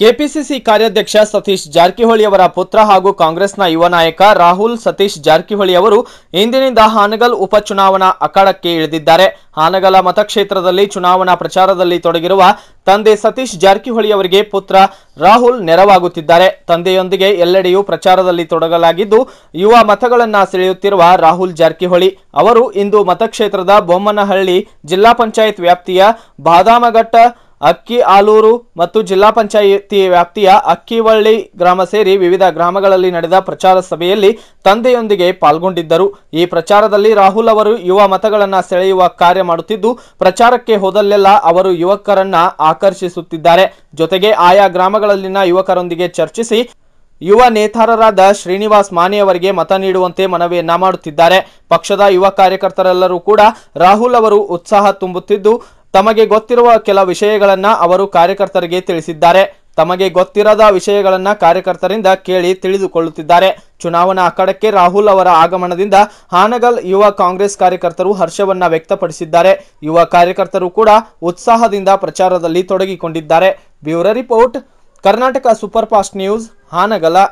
KPCC ಕಾರ್ಯಾಧ್ಯಕ್ಷ ಸತೀಶ್ ಜಾರಕಿಹೊಳಿ ಅವರ ಪುತ್ರ ಹಾಗೂ ಕಾಂಗ್ರೆಸ್ನ ಯುವ ನಾಯಕ ರಾಹುಲ್ ಸತೀಶ್ ಜಾರಕಿಹೊಳಿ ಅವರು ಇಂದಿನಿಂದ ಹಾನಗಲ್ ಉಪಚುನಾವಣಾ ಅಖಾಡಕ್ಕೆ ಇಳಿದಿದ್ದಾರೆ ಹಾನಗಲ ಮತಕ್ಷೇತ್ರದಲ್ಲಿ ಚುನಾವಣಾ ಪ್ರಚಾರದಲ್ಲಿ ತೊಡಗಿರುವ ತಂದೆ ಸತೀಶ್ ಜಾರಕಿಹೊಳಿ ಅವರಿಗೆ ಪುತ್ರ ರಾಹುಲ್ ನೆರವಾಗುತ್ತಿದ್ದಾರೆ ತಂದೆಯೊಂದಿಗೆ ಎಲ್ಲೆಡೆಯೂ ಪ್ರಚಾರದಲ್ಲಿ ತೊಡಗಲಾಗಿದ್ದು ಯುವ ಮತಗಳನ್ನು ಸೆಳೆಯುತ್ತಿರುವ ರಾಹುಲ್ ಜಾರಕಿಹೊಳಿ ಅವರು ಇಂದು ಮತಕ್ಷೇತ್ರದ ಬೊಮ್ಮನಹಳ್ಳಿ ಜಿಲ್ಲಾ ಪಂಚಾಯತ್ ವ್ಯಾಪ್ತಿಯ ಬಾದಾಮಘಟ್ಟ ಅಕ್ಕಿ ಆಲೂರು ಮತ್ತು ಜಿಲ್ಲಾ ಪಂಚಾಯಿತಿ ವ್ಯಾಪ್ತಿಯ ಅಕ್ಕಿವಳ್ಳಿ ಗ್ರಾಮ ಸೇರಿ ವಿವಿಧ ಗ್ರಾಮಗಳಲ್ಲಿ ನಡೆದ ಪ್ರಚಾರ ಸಭೆಯಲ್ಲಿ ತಂದೆಯೊಂದಿಗೆ ಪಾಲ್ಗೊಂಡಿದ್ದರು ಈ ಪ್ರಚಾರದಲ್ಲಿ ರಾಹುಲ್ ಅವರು ಯುವ ಮತಗಳನ್ನು ಸೆಳೆಯುವ ಕಾರ್ಯ ಮಾಡುತ್ತಿದ್ದು ಪ್ರಚಾರಕ್ಕೆ ಹೋದಲ್ಲೆಲ್ಲ ಅವರು ಯುವಕರನ್ನ ಆಕರ್ಷಿಸುತ್ತಿದ್ದಾರೆ ಜೊತೆಗೆ ಆಯಾ ಗ್ರಾಮಗಳಲ್ಲಿನ ಯುವಕರೊಂದಿಗೆ ಚರ್ಚಿಸಿ ಯುವ ನೇತಾರರಾದ ಶ್ರೀನಿವಾಸ್ ಮಾನೆಯವರಿಗೆ ಮತ ನೀಡುವಂತೆ ಮನವಿಯನ್ನ ಮಾಡುತ್ತಿದ್ದಾರೆ ಪಕ್ಷದ ಯುವ ಕಾರ್ಯಕರ್ತರೆಲ್ಲರೂ ಕೂಡ ರಾಹುಲ್ ಅವರು ಉತ್ಸಾಹ ತುಂಬುತ್ತಿದ್ದು ತಮಗೆ ಗೊತ್ತಿರುವ ಕೆಲ ವಿಷಯಗಳನ್ನ ಅವರು ಕಾರ್ಯಕರ್ತರಿಗೆ ತಿಳಿಸಿದ್ದಾರೆ ತಮಗೆ ಗೊತ್ತಿರದ ವಿಷಯಗಳನ್ನ ಕಾರ್ಯಕರ್ತರಿಂದ ಕೇಳಿ ತಿಳಿದುಕೊಳ್ಳುತ್ತಿದ್ದಾರೆ ಚುನಾವಣಾ ಅಖಾಡಕ್ಕೆ ರಾಹುಲ್ ಅವರ ಆಗಮನದಿಂದ ಹಾನಗಲ್ ಯುವ ಕಾಂಗ್ರೆಸ್ ಕಾರ್ಯಕರ್ತರು ಹರ್ಷವನ್ನ ವ್ಯಕ್ತಪಡಿಸಿದ್ದಾರೆ ಯುವ ಕಾರ್ಯಕರ್ತರು ಕೂಡ ಉತ್ಸಾಹದಿಂದ ಪ್ರಚಾರದಲ್ಲಿ ತೊಡಗಿಕೊಂಡಿದ್ದಾರೆ bureau report Karnataka super fast news ಹಾನಗಲ